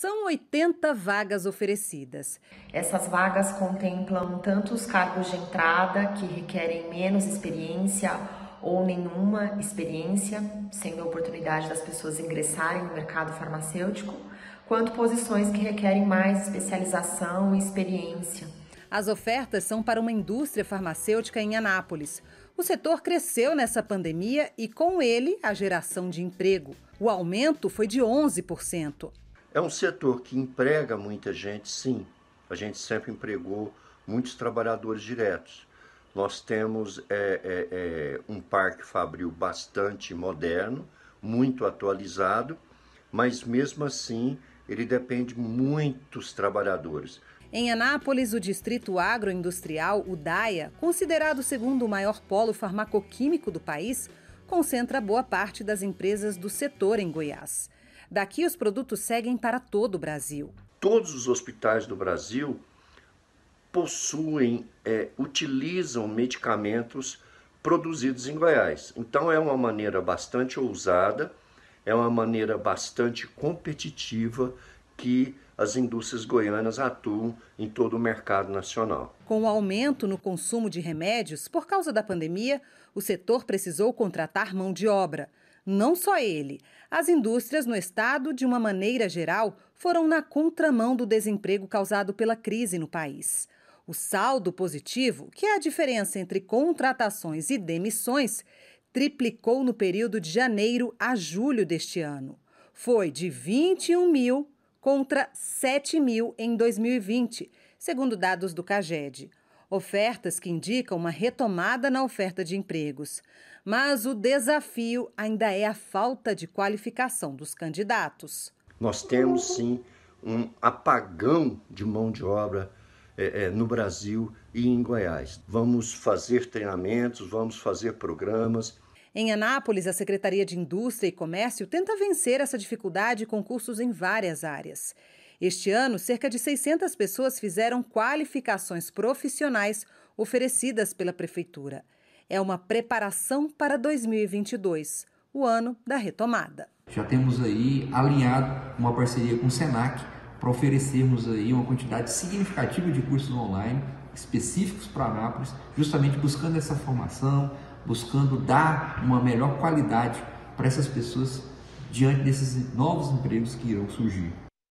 São 80 vagas oferecidas. Essas vagas contemplam tanto os cargos de entrada, que requerem menos experiência ou nenhuma experiência, sendo a oportunidade das pessoas ingressarem no mercado farmacêutico, quanto posições que requerem mais especialização e experiência. As ofertas são para uma indústria farmacêutica em Anápolis. O setor cresceu nessa pandemia e, com ele, a geração de emprego. O aumento foi de 11%. É um setor que emprega muita gente, sim. A gente sempre empregou muitos trabalhadores diretos. Nós temos é, é, é, um parque fabril bastante moderno, muito atualizado, mas mesmo assim ele depende muitos trabalhadores. Em Anápolis, o Distrito Agroindustrial, o DAIA, considerado segundo o maior polo farmacoquímico do país, concentra boa parte das empresas do setor em Goiás. Daqui os produtos seguem para todo o Brasil. Todos os hospitais do Brasil possuem, é, utilizam medicamentos produzidos em Goiás. Então é uma maneira bastante ousada, é uma maneira bastante competitiva que as indústrias goianas atuam em todo o mercado nacional. Com o aumento no consumo de remédios por causa da pandemia, o setor precisou contratar mão de obra. Não só ele. As indústrias no estado, de uma maneira geral, foram na contramão do desemprego causado pela crise no país. O saldo positivo, que é a diferença entre contratações e demissões, triplicou no período de janeiro a julho deste ano. Foi de 21 mil contra 7 mil em 2020, segundo dados do CAGED ofertas que indicam uma retomada na oferta de empregos. Mas o desafio ainda é a falta de qualificação dos candidatos. Nós temos sim um apagão de mão de obra é, é, no Brasil e em Goiás. Vamos fazer treinamentos, vamos fazer programas. Em Anápolis, a Secretaria de Indústria e Comércio tenta vencer essa dificuldade com cursos em várias áreas. Este ano, cerca de 600 pessoas fizeram qualificações profissionais oferecidas pela Prefeitura. É uma preparação para 2022, o ano da retomada. Já temos aí alinhado uma parceria com o SENAC para oferecermos aí uma quantidade significativa de cursos online específicos para Anápolis, justamente buscando essa formação, buscando dar uma melhor qualidade para essas pessoas diante desses novos empregos que irão surgir.